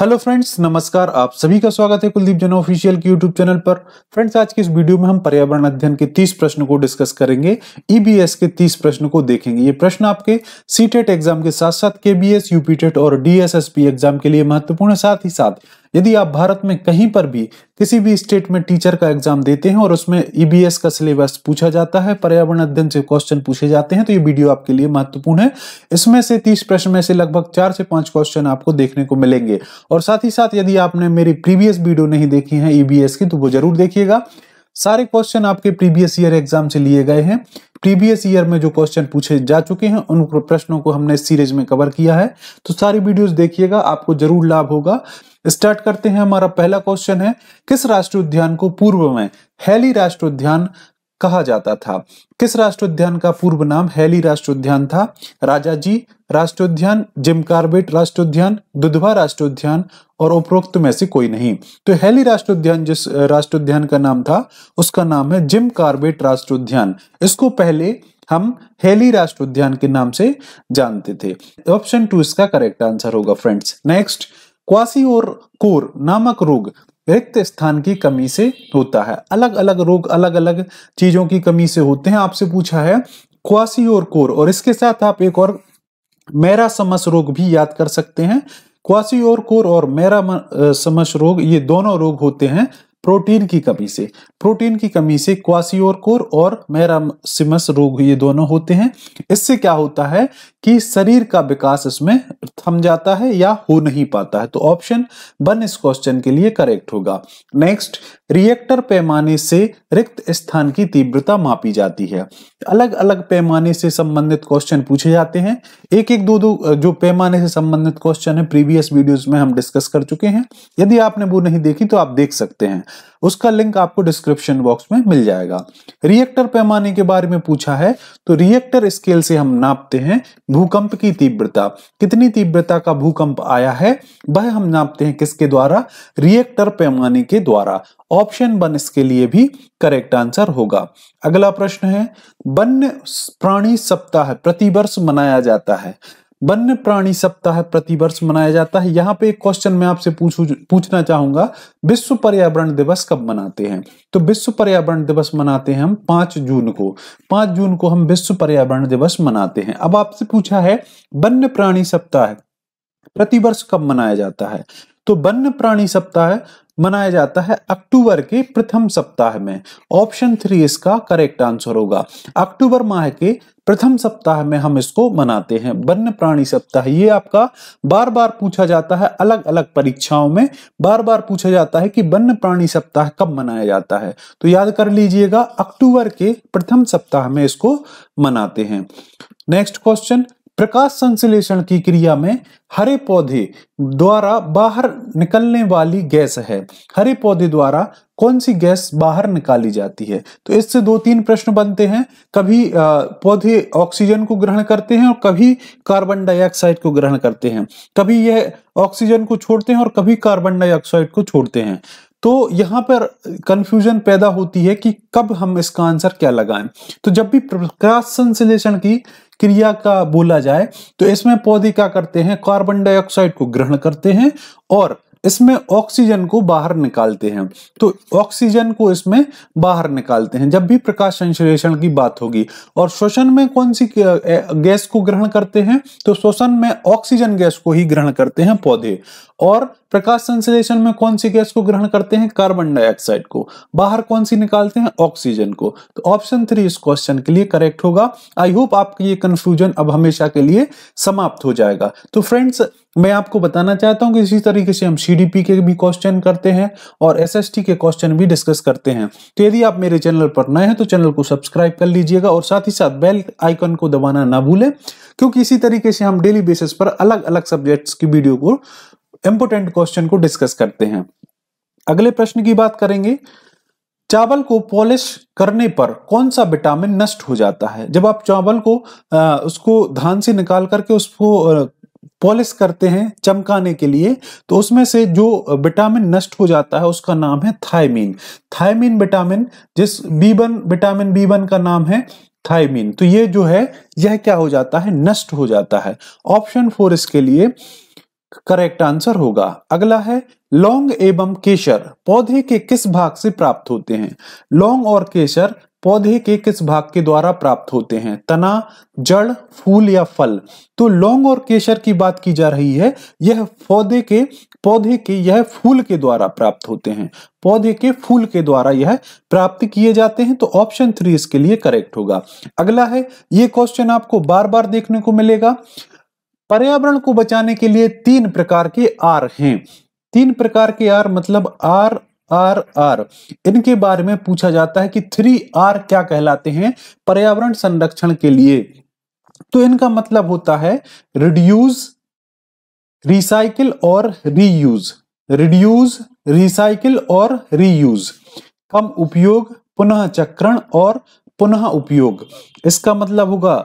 hello friends नमस्कार आप सभी का स्वागत है कुलदीप जन ऑफिशियल के यूट्यूब चैनल पर फ्रेंड्स आज के इस वीडियो में हम पर्यावरण अध्ययन के 30 प्रश्न को डिस्कस करेंगे ईबीएस e के 30 प्रश्न को देखेंगे ये प्रश्न आपके सीटेट एग्जाम e के साथ साथ केबीएस यूपीटेट और डीएसएसपी एग्जाम के लिए महत्वपूर्ण है साथ ही साथ यदि आप भारत में कहीं पर भी किसी भी स्टेट में टीचर का एग्जाम देते हैं और उसमें ईबीएस e का सिलेबस पूछा जाता है पर्यावरण अध्ययन से क्वेश्चन पूछे जाते हैं तो ये वीडियो आपके लिए महत्वपूर्ण है इसमें से तीस प्रश्न में से लगभग चार से पांच क्वेश्चन आपको देखने को मिलेंगे और साथ ही साथ यदि आपने मेरी प्रीवियस वीडियो नहीं देखी है ईबीएस e की तो वो जरूर देखिएगा सारे क्वेश्चन आपके प्रीवियस ईयर एग्जाम से लिए गए हैं प्रीवियस ईयर में जो क्वेश्चन पूछे जा चुके हैं उन प्रश्नों को हमने सीरीज में कवर किया है तो सारी वीडियोस देखिएगा आपको जरूर लाभ होगा स्टार्ट करते हैं हमारा पहला क्वेश्चन है किस राष्ट्रीय उद्यान को पूर्व में हैली राष्ट्रीय उद्यान कहा जाता था किस राष्ट्र उद्यान का पूर्व नाम हैली राष्ट्र उद्यान था राजा जी राष्ट्र उद्यान जिम कार्बेट राष्ट्र उद्यान दुधवा राष्ट्र उद्यान और उपरोक्त में से कोई नहीं तो हैली राष्ट्र उद्यान जिस राष्ट्र उद्यान का नाम था उसका नाम है जिम कार्बेट राष्ट्र उद्यान इसको पहले हम हेली राष्ट्र उद्यान के नाम से जानते थे ऑप्शन टू इसका करेक्ट आंसर होगा friends next kwashiorkor नामक रोग रिक्त स्थान की कमी से होता है अलग अलग रोग अलग अलग चीजों की कमी से होते हैं आपसे पूछा है क्वासी और कोर और इसके साथ आप एक और मेरा समस रोग भी याद कर सकते हैं क्वासी और कोर और मेरा समस रोग ये दोनों रोग होते हैं प्रोटीन की कमी से प्रोटीन की कमी से क्वासियोरकोर और मैरासिमस रोग ये दोनों होते हैं इससे क्या होता है कि शरीर का विकास इसमें थम जाता है या हो नहीं पाता है तो ऑप्शन वन इस क्वेश्चन के लिए करेक्ट होगा नेक्स्ट रिएक्टर पैमाने से रिक्त स्थान की तीव्रता मापी जाती है अलग अलग पैमाने से संबंधित क्वेश्चन पूछे जाते हैं एक एक दो दो जो पैमाने से संबंधित क्वेश्चन है प्रीवियस वीडियोस में हम डिस्कस कर चुके हैं यदि आपने वो नहीं देखी तो आप देख सकते हैं उसका लिंक आपको डिस्क्रिप्शन बॉक्स में मिल जाएगा रिएक्टर पैमाने के बारे में पूछा है तो रिएक्टर स्केल से हम नापते हैं भूकंप की तीव्रता कितनी तीव्रता का भूकंप आया है वह हम नापते हैं किसके द्वारा रिएक्टर पैमाने के द्वारा ऑप्शन वन इसके लिए भी करेक्ट आंसर होगा अगला प्रश्न है वन्य प्राणी सप्ताह प्रतिवर्ष मनाया जाता है वन्य प्राणी सप्ताह प्रतिवर्ष मनाया जाता है यहाँ पे एक क्वेश्चन मैं आपसे पूछना चाहूंगा विश्व पर्यावरण दिवस कब मनाते हैं तो विश्व पर्यावरण दिवस मनाते हैं हम पांच जून को पांच जून को हम विश्व पर्यावरण दिवस मनाते हैं अब आपसे पूछा है वन्य प्राणी सप्ताह प्रतिवर्ष कब मनाया जाता है तो वन्य प्राणी सप्ताह मनाया जाता है अक्टूबर के प्रथम सप्ताह में ऑप्शन थ्री इसका करेक्ट आंसर होगा अक्टूबर माह के प्रथम सप्ताह में हम इसको मनाते हैं वन्य प्राणी सप्ताह ये आपका बार बार पूछा जाता है अलग अलग परीक्षाओं में बार बार पूछा जाता है कि वन्य प्राणी सप्ताह कब मनाया जाता है तो याद कर लीजिएगा अक्टूबर के प्रथम सप्ताह में इसको मनाते हैं नेक्स्ट क्वेश्चन प्रकाश संश्लेषण की क्रिया में हरे पौधे द्वारा बाहर निकलने वाली गैस है हरे पौधे द्वारा कौन सी गैस बाहर निकाली जाती है तो इससे दो तीन प्रश्न बनते हैं कभी पौधे ऑक्सीजन को ग्रहण करते हैं और कभी कार्बन डाइऑक्साइड को ग्रहण करते हैं कभी यह ऑक्सीजन को छोड़ते हैं और कभी कार्बन डाइऑक्साइड को छोड़ते हैं तो यहाँ पर कंफ्यूजन पैदा होती है कि कब हम इसका आंसर क्या लगाएं तो जब भी प्रकाश संश्लेषण की क्रिया का बोला जाए तो इसमें पौधे क्या करते हैं कार्बन डाइऑक्साइड को ग्रहण करते हैं और इसमें ऑक्सीजन को बाहर निकालते हैं तो ऑक्सीजन को इसमें बाहर निकालते हैं जब भी प्रकाश संश्लेषण की बात होगी और श्वसन में कौन सी गैस को ग्रहण करते हैं तो श्वसन में ऑक्सीजन गैस को ही ग्रहण करते हैं पौधे और प्रकाश संश्लेषण में कौन सी गैस को ग्रहण करते हैं कार्बन डाइऑक्साइड को बाहर कौन सी निकालते हैं ऑक्सीजन को तो ऑप्शन थ्री इस क्वेश्चन के लिए करेक्ट होगा आई होप आपकी ये कंफ्यूजन अब हमेशा के लिए समाप्त हो जाएगा तो फ्रेंड्स मैं आपको बताना चाहता हूं कि इसी तरीके से हम सी के भी क्वेश्चन करते हैं और एस के क्वेश्चन भी डिस्कस करते हैं तो यदि आप मेरे चैनल पर नए हैं तो चैनल को सब्सक्राइब कर लीजिएगा और साथ ही साथ बेल आइकन को दबाना ना भूलें क्योंकि इसी तरीके से हम डेली बेसिस पर अलग अलग सब्जेक्ट्स की वीडियो को इम्पोर्टेंट क्वेश्चन को डिस्कस करते हैं अगले प्रश्न की बात करेंगे चावल को पॉलिश करने पर कौन सा विटामिन नष्ट हो जाता है जब आप चावल को आ, उसको धान से निकाल करके उसको पॉलिश करते हैं चमकाने के लिए तो उसमें से जो विटामिन नष्ट हो जाता है उसका नाम है थायमिन थायमिन विटामिन जिस B one vitamin B one का नाम है थायमिन तो ये जो है यह क्या हो जाता है नष्ट हो जाता है ऑप्शन फोर इसके लिए करेक्ट आंसर होगा अगला है लौंग एवं केसर पौधे के किस भाग से प्राप्त होते हैं लौंग और केसर पौधे के किस भाग के द्वारा प्राप्त होते हैं तना जड़ फूल या फल तो लौंग और केसर की बात की जा रही है यह पौधे के पौधे के यह फूल के द्वारा प्राप्त होते हैं पौधे के फूल के द्वारा यह प्राप्त किए जाते हैं तो ऑप्शन थ्री इसके लिए करेक्ट होगा अगला है ये क्वेश्चन आपको बार बार देखने को मिलेगा पर्यावरण को बचाने के लिए तीन प्रकार के आर हैं तीन प्रकार के आर मतलब आर आर आर इनके बारे में पूछा जाता है कि थ्री आर क्या कहलाते हैं पर्यावरण संरक्षण के लिए तो इनका मतलब होता है रिड्यूज रिसाइकिल और रीयूज रिड्यूज रिसाइकिल और रीयूज कम उपयोग पुनः चक्रण और पुनः उपयोग इसका मतलब होगा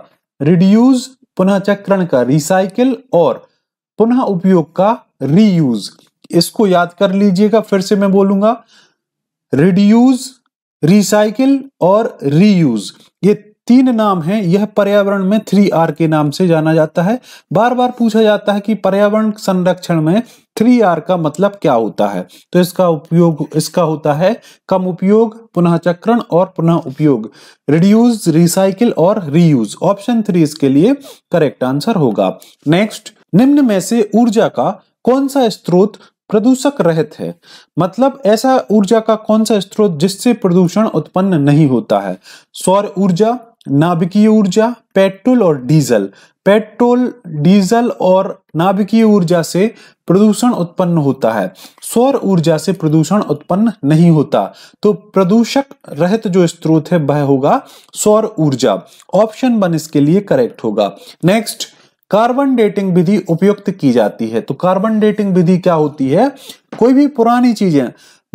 रिड्यूज पुनः चक्रण का रिसाइकिल और पुनः उपयोग का रीयूज इसको याद कर लीजिएगा फिर से मैं बोलूंगा रिड्यूज रिसाइकिल और रीयूज ये तीन नाम हैं यह पर्यावरण में थ्री आर के नाम से जाना जाता है बार बार पूछा जाता है कि पर्यावरण संरक्षण में थ्री आर का मतलब क्या होता है तो इसका उपयोग इसका होता है कम उपयोग पुनः चक्रण और पुनः उपयोग रिड्यूज रिसाइकिल और रीयूज ऑप्शन थ्री इसके लिए करेक्ट आंसर होगा नेक्स्ट निम्न में से ऊर्जा का कौन सा स्त्रोत प्रदूषक रहित है मतलब ऐसा ऊर्जा का कौन सा स्रोत जिससे प्रदूषण उत्पन्न नहीं होता है सौर ऊर्जा नाभिकीय ऊर्जा पेट्रोल और डीजल पेट्रोल डीजल और नाभिकीय ऊर्जा से प्रदूषण उत्पन्न होता है सौर ऊर्जा से प्रदूषण उत्पन्न नहीं होता तो प्रदूषक रहित जो स्रोत है वह होगा सौर ऊर्जा ऑप्शन वन इसके लिए करेक्ट होगा नेक्स्ट कार्बन डेटिंग विधि उपयुक्त की जाती है तो कार्बन डेटिंग विधि क्या होती है कोई भी पुरानी चीजें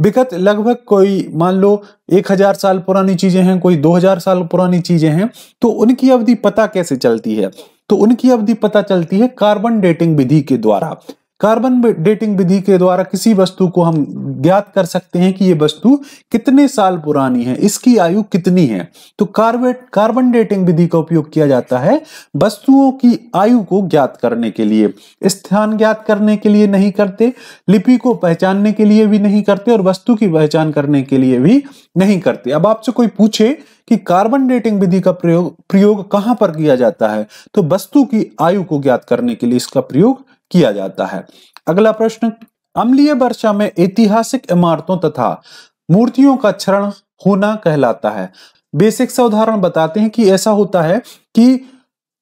विगत लगभग कोई मान लो एक हजार साल पुरानी चीजें हैं कोई दो हजार साल पुरानी चीजें हैं तो उनकी अवधि पता कैसे चलती है तो उनकी अवधि पता चलती है कार्बन डेटिंग विधि के द्वारा कार्बन डेटिंग विधि के द्वारा किसी वस्तु को हम ज्ञात कर सकते हैं कि ये वस्तु कितने साल पुरानी है इसकी आयु कितनी है तो कार्बेट कार्बन डेटिंग विधि का उपयोग किया जाता है वस्तुओं की आयु को ज्ञात करने के लिए स्थान ज्ञात करने के लिए नहीं करते लिपि को पहचानने के लिए भी नहीं करते और वस्तु की पहचान करने के लिए भी नहीं करते अब आपसे कोई पूछे कि कार्बन डेटिंग विधि का प्रयोग प्रयोग कहां पर किया जाता है तो वस्तु की आयु को ज्ञात करने के लिए इसका प्रयोग किया जाता है अगला प्रश्न अम्लीय वर्षा में ऐतिहासिक इमारतों तथा मूर्तियों का क्षरण होना कहलाता है बेसिक सा उदाहरण बताते हैं कि ऐसा होता है कि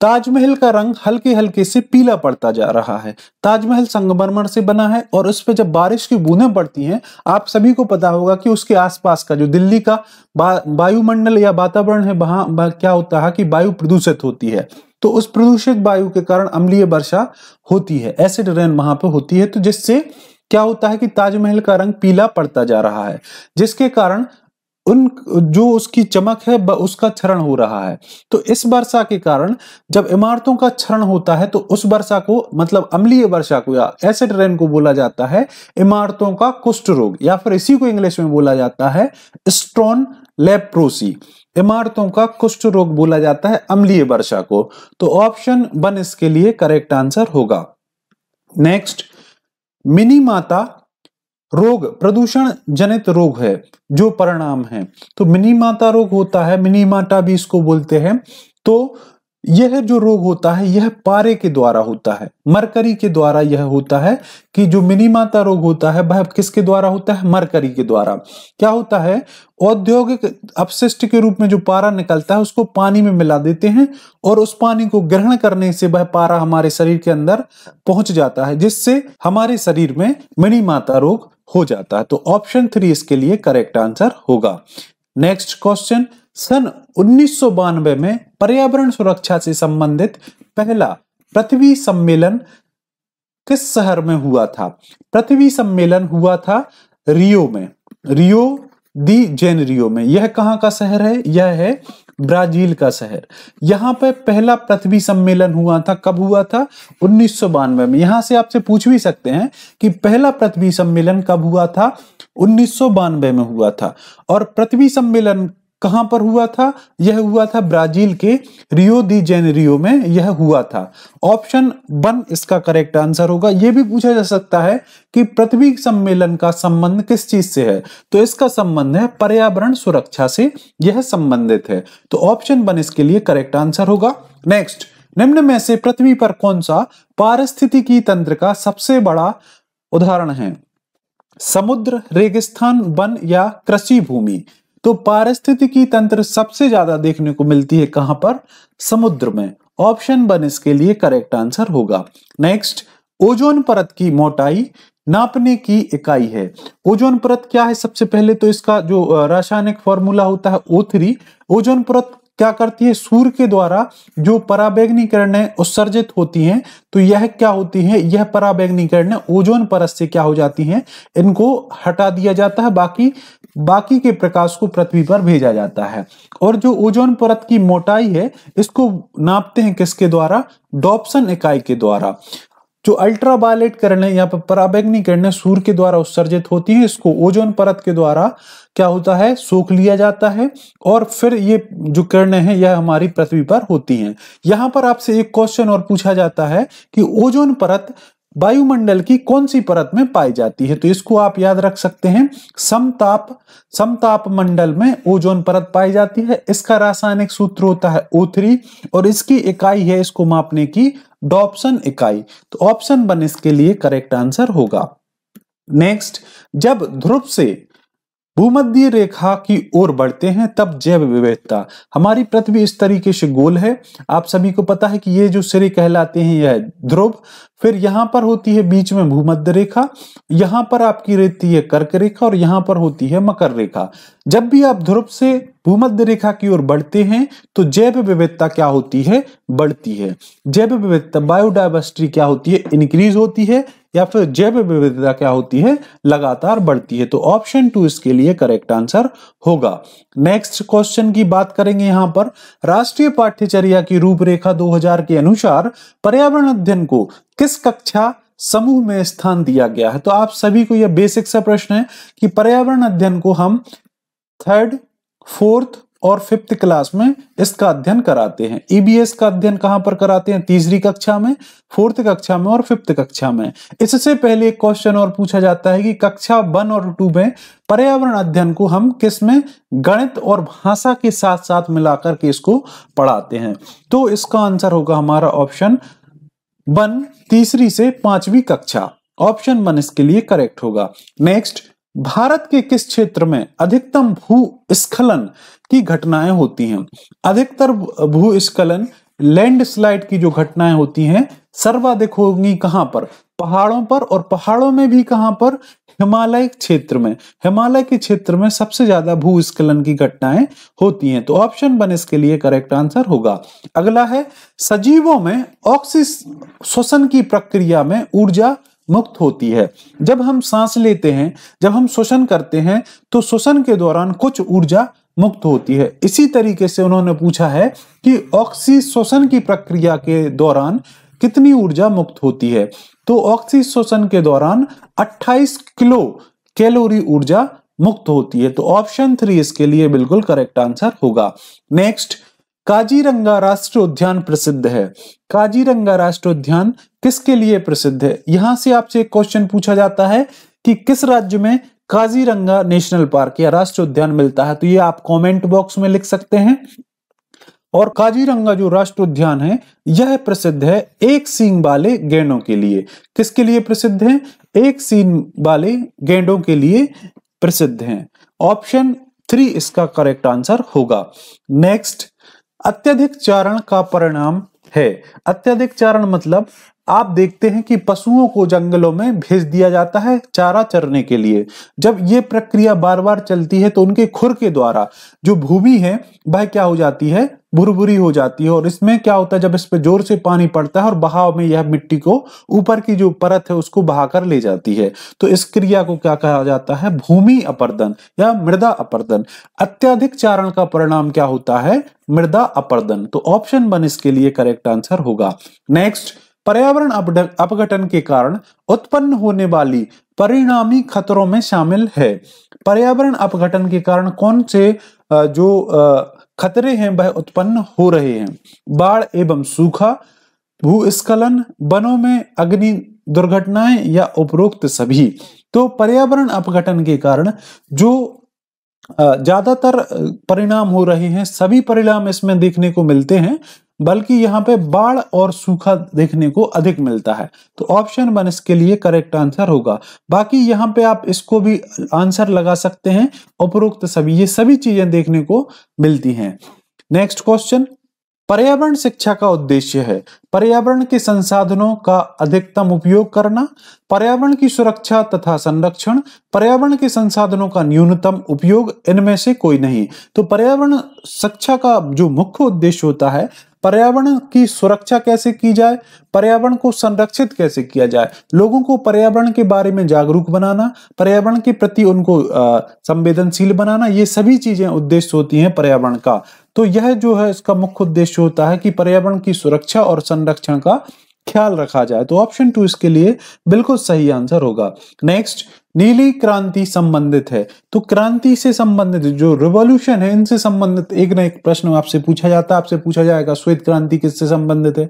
ताजमहल का रंग हल्के हल्के से पीला पड़ता जा रहा है ताजमहल संगमरमर से बना है और उस पर जब बारिश की बूंदें पड़ती हैं आप सभी को पता होगा कि उसके आसपास का जो दिल्ली का वायुमंडल या वातावरण है वहां क्या होता है कि वायु प्रदूषित होती है तो उस प्रदूषित वायु के कारण अम्लीय वर्षा होती है एसिड रेन वहां पर होती है तो जिससे क्या होता है कि ताजमहल का रंग पीला पड़ता जा रहा है जिसके कारण उन जो उसकी चमक है उसका क्षरण हो रहा है तो इस वर्षा के कारण जब इमारतों का क्षरण होता है तो उस वर्षा को मतलब अम्लीय वर्षा को या एसिड रेन को बोला जाता है इमारतों का कुष्ठ रोग या फिर इसी को इंग्लिश में बोला जाता है स्ट्रॉन लेप्रोसी इमारतों का कुष्ठ रोग बोला जाता है अम्लीय वर्षा को तो ऑप्शन वन इसके लिए करेक्ट आंसर होगा नेक्स्ट मिनी माता रोग प्रदूषण जनित रोग है जो परिणाम है तो मिनी माता रोग होता है मिनी भी इसको बोलते हैं तो यह जो रोग होता है यह पारे के द्वारा होता है मरकरी के द्वारा यह होता है कि जो मिनीमाता रोग होता है वह किसके द्वारा होता है मरकरी के द्वारा क्या होता है औद्योगिक अपशिष्ट के रूप में जो पारा निकलता है उसको पानी में मिला देते हैं और उस पानी को ग्रहण करने से वह पारा हमारे शरीर के अंदर पहुंच जाता है जिससे हमारे शरीर में मिनीमाता रोग हो जाता है तो ऑप्शन थ्री इसके लिए करेक्ट आंसर होगा नेक्स्ट क्वेश्चन सन उन्नीस में पर्यावरण सुरक्षा से संबंधित पहला पृथ्वी सम्मेलन किस शहर में हुआ था पृथ्वी सम्मेलन हुआ था रियो में रियो दी जेनरियो में यह कहाँ का शहर है यह है ब्राजील का शहर यहाँ पर पहला पृथ्वी सम्मेलन हुआ था कब हुआ था उन्नीस में यहां से आपसे पूछ भी सकते हैं कि पहला पृथ्वी सम्मेलन कब हुआ था उन्नीस में हुआ था और पृथ्वी सम्मेलन कहां पर हुआ था यह हुआ था ब्राजील के रियो दी जेनेरियो में यह हुआ था ऑप्शन वन इसका करेक्ट आंसर होगा यह भी पूछा जा सकता है कि पृथ्वी सम्मेलन का संबंध किस चीज से है तो इसका संबंध है पर्यावरण सुरक्षा से यह संबंधित है तो ऑप्शन वन इसके लिए करेक्ट आंसर होगा नेक्स्ट निम्न में से पृथ्वी पर कौन सा पारिस्थितिकी तंत्र का सबसे बड़ा उदाहरण है समुद्र रेगिस्थान वन या कृषि भूमि तो पारिस्थितिकी तंत्र सबसे ज्यादा देखने को मिलती है कहां पर समुद्र में ऑप्शन बन इसके लिए करेक्ट आंसर होगा नेक्स्ट ओजोन परत की मोटाई नापने की इकाई है ओजोन परत क्या है सबसे पहले तो इसका जो रासायनिक फॉर्मूला होता है ओ थ्री ओजोन परत क्या करती है सूर्य के द्वारा जो पराबैंगनी किरणें उत्सर्जित होती हैं तो यह क्या होती है यह पराबैंगनी किरणें ओजोन परत से क्या हो जाती हैं इनको हटा दिया जाता है बाकी बाकी के प्रकाश को पृथ्वी पर भेजा जाता है और जो ओजोन परत की मोटाई है इसको नापते हैं किसके द्वारा डॉप्सन इकाई के द्वारा जो अल्ट्रा वायलेट किरणें या पराबैग्नि किरणें सूर्य के द्वारा उत्सर्जित होती है इसको ओजोन परत के द्वारा क्या होता है सोख लिया जाता है और फिर ये जो किरणें हैं यह हमारी पृथ्वी पर होती हैं यहाँ पर आपसे एक क्वेश्चन और पूछा जाता है कि ओजोन परत वायुमंडल की कौन सी परत में पाई जाती है तो इसको आप याद रख सकते हैं समताप समताप मंडल में ओजोन परत पाई जाती है इसका रासायनिक सूत्र होता है ओ और इसकी इकाई है इसको मापने की डॉप्सन इकाई तो ऑप्शन वन इसके लिए करेक्ट आंसर होगा नेक्स्ट जब ध्रुव से भूमध्य रेखा की ओर बढ़ते हैं तब जैव विविधता हमारी पृथ्वी इस तरीके से गोल है आप सभी को पता है कि ये जो सिरे कहलाते हैं यह ध्रुव फिर यहाँ पर होती है बीच में भूमध्य रेखा यहाँ पर आपकी रहती है कर्क रेखा और यहाँ पर होती है मकर रेखा जब भी आप ध्रुव से भूमध्य रेखा की ओर बढ़ते हैं तो जैव विविधता क्या होती है बढ़ती है जैव विविधता बायोडाइवर्सिटी क्या होती है इंक्रीज होती है या फिर जैव विविधता क्या होती है लगातार बढ़ती है तो ऑप्शन टू इसके लिए करेक्ट आंसर होगा नेक्स्ट क्वेश्चन की बात करेंगे यहां पर राष्ट्रीय पाठ्यचर्या की रूपरेखा 2000 के अनुसार पर्यावरण अध्ययन को किस कक्षा समूह में स्थान दिया गया है तो आप सभी को यह बेसिक सा प्रश्न है कि पर्यावरण अध्ययन को हम थर्ड फोर्थ और फिफ्थ क्लास में इसका अध्ययन कराते हैं ईबीएस e का अध्ययन कहां पर कराते हैं तीसरी कक्षा में फोर्थ कक्षा में और फिफ्थ कक्षा में इससे पहले एक क्वेश्चन और पूछा जाता है कि कक्षा वन और टू में पर्यावरण अध्ययन को हम किस में गणित और भाषा के साथ साथ मिलाकर के इसको पढ़ाते हैं तो इसका आंसर होगा हमारा ऑप्शन वन तीसरी से पांचवी कक्षा ऑप्शन वन इसके लिए करेक्ट होगा नेक्स्ट भारत के किस क्षेत्र में अधिकतम भू स्खलन की घटनाएं होती हैं अधिकतर भूस्खलन लैंडस्लाइड की जो घटनाएं होती हैं सर्वाधिक होगी कहाँ पर पहाड़ों पर और पहाड़ों में भी कहाँ पर हिमालय क्षेत्र में हिमालय के क्षेत्र में सबसे ज्यादा भूस्खलन की घटनाएं होती हैं तो ऑप्शन बन इसके लिए करेक्ट आंसर होगा अगला है सजीवों में ऑक्सी श्वसन की प्रक्रिया में ऊर्जा मुक्त होती है जब हम सांस लेते हैं जब हम श्वसन करते हैं तो श्वसन के दौरान कुछ ऊर्जा मुक्त होती है इसी तरीके से उन्होंने पूछा है कि ऑक्सी शोषण की प्रक्रिया के दौरान कितनी ऊर्जा मुक्त होती है तो ऑक्सी शोषण के दौरान 28 किलो कैलोरी ऊर्जा मुक्त होती है तो ऑप्शन थ्री इसके लिए बिल्कुल करेक्ट आंसर होगा नेक्स्ट काजीरंगा राष्ट्रीय उद्यान प्रसिद्ध है काजीरंगा राष्ट्रीय उद्यान किसके लिए प्रसिद्ध है यहां से आपसे एक क्वेश्चन पूछा जाता है कि किस राज्य में काजीरंगा नेशनल पार्क या राष्ट्रीय उद्यान मिलता है तो ये आप कमेंट बॉक्स में लिख सकते हैं और काजीरंगा जो राष्ट्र उद्यान है यह प्रसिद्ध है एक सींग वाले गेंडों के लिए किसके लिए प्रसिद्ध है एक सींग वाले गेंडों के लिए प्रसिद्ध है ऑप्शन थ्री इसका करेक्ट आंसर होगा नेक्स्ट अत्यधिक चारण का परिणाम है अत्यधिक चारण मतलब आप देखते हैं कि पशुओं को जंगलों में भेज दिया जाता है चारा चरने के लिए जब ये प्रक्रिया बार बार चलती है तो उनके खुर के द्वारा जो भूमि है वह क्या हो जाती है भुरभुरी हो जाती है और इसमें क्या होता है जब इस पर जोर से पानी पड़ता है और बहाव में यह मिट्टी को ऊपर की जो परत है उसको बहाकर ले जाती है तो इस क्रिया को क्या कहा जाता है भूमि अपर्दन या मृदा अपर्दन अत्यधिक चारण का परिणाम क्या होता है मृदा अपर्दन तो ऑप्शन वन इसके लिए करेक्ट आंसर होगा नेक्स्ट पर्यावरण अपघटन के कारण उत्पन्न होने वाली परिणामी खतरों में शामिल है पर्यावरण अपघटन के कारण कौन से जो खतरे हैं वह उत्पन्न हो रहे हैं बाढ़ एवं सूखा भूस्खलन वनों में अग्नि दुर्घटनाएं या उपरोक्त सभी तो पर्यावरण अपघटन के कारण जो ज्यादातर परिणाम हो रहे हैं सभी परिणाम इसमें देखने को मिलते हैं बल्कि यहाँ पे बाढ़ और सूखा देखने को अधिक मिलता है तो ऑप्शन वन इसके लिए करेक्ट आंसर होगा बाकी यहाँ पे आप इसको भी आंसर लगा सकते हैं उपरोक्त सभी ये सभी चीजें देखने को मिलती हैं नेक्स्ट क्वेश्चन पर्यावरण शिक्षा का उद्देश्य है पर्यावरण के संसाधनों का अधिकतम उपयोग करना पर्यावरण की सुरक्षा तथा संरक्षण पर्यावरण के संसाधनों का न्यूनतम उपयोग इनमें से कोई नहीं तो पर्यावरण शिक्षा का जो मुख्य उद्देश्य होता है पर्यावरण की सुरक्षा कैसे की जाए पर्यावरण को संरक्षित कैसे किया जाए लोगों को पर्यावरण के बारे में जागरूक बनाना पर्यावरण के प्रति उनको संवेदनशील बनाना ये सभी चीजें उद्देश्य होती हैं पर्यावरण का तो यह जो है इसका मुख्य उद्देश्य होता है कि पर्यावरण की सुरक्षा और संरक्षण का ख्याल रखा जाए तो ऑप्शन टू इसके लिए बिल्कुल सही आंसर होगा नेक्स्ट नीली क्रांति संबंधित है तो क्रांति से संबंधित जो रिवॉल्यूशन है इनसे संबंधित एक ना एक प्रश्न आपसे पूछा जाता है आपसे पूछा जाएगा श्वेत क्रांति किससे संबंधित है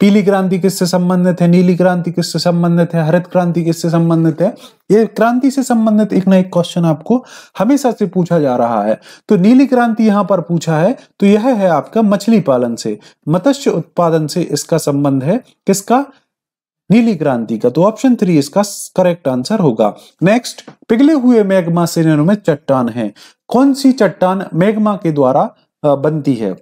पीली क्रांति किससे संबंधित है नीली क्रांति किससे संबंधित है हरित क्रांति किससे संबंधित है ये क्रांति से संबंधित एक ना एक क्वेश्चन आपको हमेशा से पूछा जा रहा है तो नीली क्रांति यहाँ पर पूछा है तो यह है आपका मछली पालन से मत्स्य उत्पादन से इसका संबंध है किसका नीली क्रांति का तो ऑप्शन थ्री इसका करेक्ट आंसर होगा नेक्स्ट पिघले हुए मैग्मा से में चट्टान है कौन सी चट्टान मैग्मा के द्वारा बनती है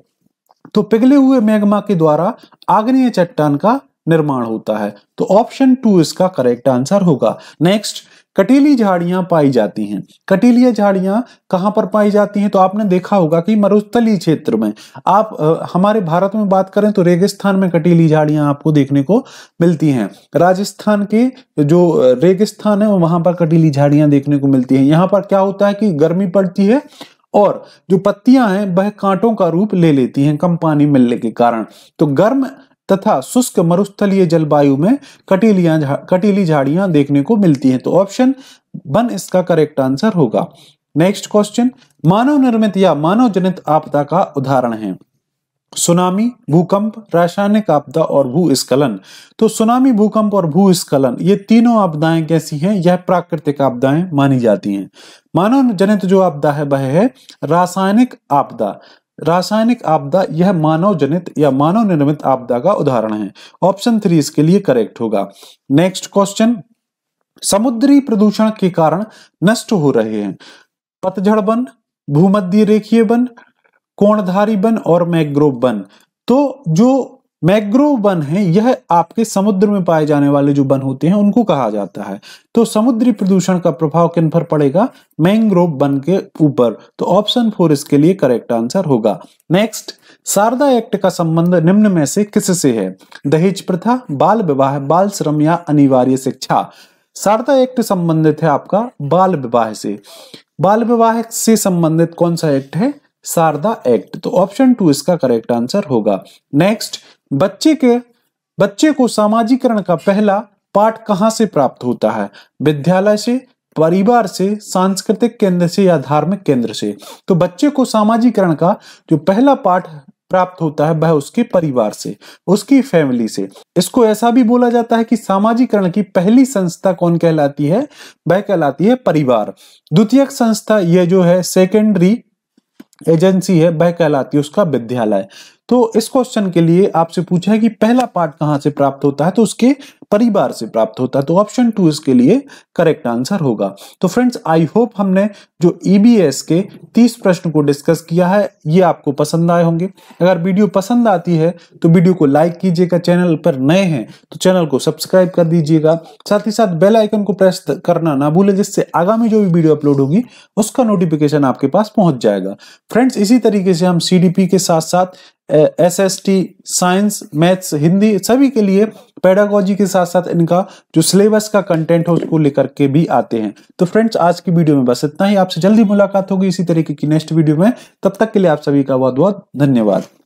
तो पिघले हुए मैग्मा के द्वारा आग्नेय चट्टान का निर्माण होता है तो ऑप्शन टू इसका करेक्ट आंसर होगा नेक्स्ट कटीली झाड़ियां पाई जाती हैं कटीली झाड़ियां कहां पर पाई जाती हैं तो आपने देखा होगा कि मरुस्थली क्षेत्र में आप हमारे भारत में बात करें तो रेगिस्तान में कटीली झाड़ियां आपको देखने को मिलती हैं राजस्थान के जो रेगिस्तान है वहां पर कटीली झाड़ियां देखने को मिलती हैं यहाँ पर क्या होता है कि गर्मी पड़ती है और जो पत्तियां हैं वह कांटों का रूप ले लेती हैं कम पानी मिलने के कारण तो गर्म तथा शुष्क मरुस्थलीय जलवायु में कटीलियां कटीली झाड़ियां देखने को मिलती हैं तो ऑप्शन वन इसका करेक्ट आंसर होगा नेक्स्ट क्वेश्चन मानव निर्मित या मानव जनित आपदा का उदाहरण है सुनामी भूकंप रासायनिक आपदा और भूस्खलन तो सुनामी भूकंप और भूस्खलन ये तीनों आपदाएं कैसी हैं यह प्राकृतिक आपदाएं मानी जाती हैं मानव जनित जो आपदा है वह है रासायनिक आपदा रासायनिक आपदा यह मानव जनित या मानव निर्मित आपदा का उदाहरण है ऑप्शन थ्री इसके लिए करेक्ट होगा नेक्स्ट क्वेश्चन समुद्री प्रदूषण के कारण नष्ट हो रहे हैं पतझड़ वन भूमध्य रेखीय वन कोणधारी वन और मैग्रोव वन तो जो मैग्रोव वन है यह आपके समुद्र में पाए जाने वाले जो वन होते हैं उनको कहा जाता है तो समुद्री प्रदूषण का प्रभाव किन पर पड़ेगा मैंग्रोव वन के ऊपर तो ऑप्शन फोर इसके लिए करेक्ट आंसर होगा नेक्स्ट शारदा एक्ट का संबंध निम्न में से किससे है दहेज प्रथा बाल विवाह बाल श्रम या अनिवार्य शिक्षा शारदा एक्ट संबंधित है आपका बाल विवाह से बाल विवाह से संबंधित कौन सा एक्ट है शारदा एक्ट तो ऑप्शन टू इसका करेक्ट आंसर होगा नेक्स्ट बच्चे के बच्चे को सामाजिकरण का पहला पाठ कहाँ से प्राप्त होता है विद्यालय से परिवार से सांस्कृतिक केंद्र से या धार्मिक केंद्र से तो बच्चे को सामाजिकरण का जो पहला पाठ प्राप्त होता है वह उसके परिवार से उसकी फैमिली से इसको ऐसा भी बोला जाता है कि सामाजिकरण की पहली संस्था कौन कहलाती है वह कहलाती है परिवार द्वितीय संस्था यह जो है सेकेंडरी एजेंसी है वह कहलाती है उसका विद्यालय तो इस क्वेश्चन के लिए आपसे पूछा है कि पहला पार्ट कहां से प्राप्त होता है तो उसके परिवार से प्राप्त होता है तो ऑप्शन टू इसके लिए करेक्ट आंसर होगा तो फ्रेंड्स आई होप हमने जो ईबीएस e के 30 प्रश्न को डिस्कस किया है ये आपको पसंद आए होंगे अगर वीडियो पसंद आती है तो वीडियो को लाइक कीजिएगा चैनल पर नए हैं तो चैनल को सब्सक्राइब कर दीजिएगा साथ ही साथ बेल आइकन को प्रेस करना ना भूलें जिससे आगामी जो भी वीडियो अपलोड होगी उसका नोटिफिकेशन आपके पास पहुंच जाएगा फ्रेंड्स इसी तरीके से हम सी के साथ साथ S S T science maths Hindi सभी के लिए पैडागोजी के साथ साथ इनका जो सिलेबस का कंटेंट है उसको लेकर के भी आते हैं तो फ्रेंड्स आज की वीडियो में बस इतना ही आपसे जल्दी मुलाकात होगी इसी तरीके की नेक्स्ट वीडियो में तब तक के लिए आप सभी का बहुत बहुत धन्यवाद